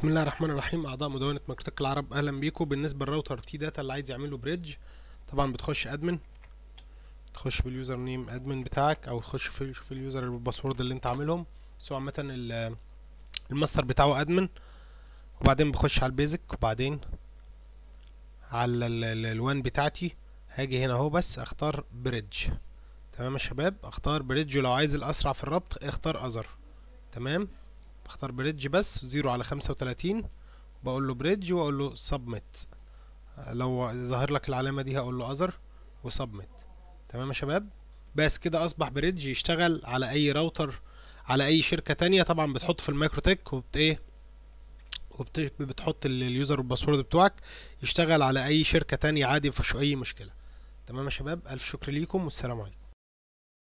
بسم الله الرحمن الرحيم اعضاء مدونه مكتك العرب اهلا بيكم بالنسبه للراوتر تي داتا اللي عايز يعمله بريدج طبعا بتخش ادمن تخش باليوزر نيم ادمن بتاعك او تخش في في اليوزر الباسورد اللي انت عاملهم سواء عامه الماستر بتاعه ادمن وبعدين بخش على البيزك وبعدين على الوان بتاعتي هاجي هنا اهو بس اختار بريدج تمام يا شباب اختار بريدج ولو عايز الاسرع في الربط اختار اذر تمام بختار بريدج بس زيرو على خمسة وتلاتين بقول له بريدج واقول له سبميت لو ظهر لك العلامة دي هقول له اذر وسبميت تمام يا شباب بس كده اصبح بريدج يشتغل على اي راوتر على اي شركة تانية طبعا بتحط في تك وبت ايه وبتحط اليوزر والباسورد بتوعك يشتغل على اي شركة تانية عادي مفيش اي مشكلة تمام يا شباب الف شكر ليكم والسلام عليكم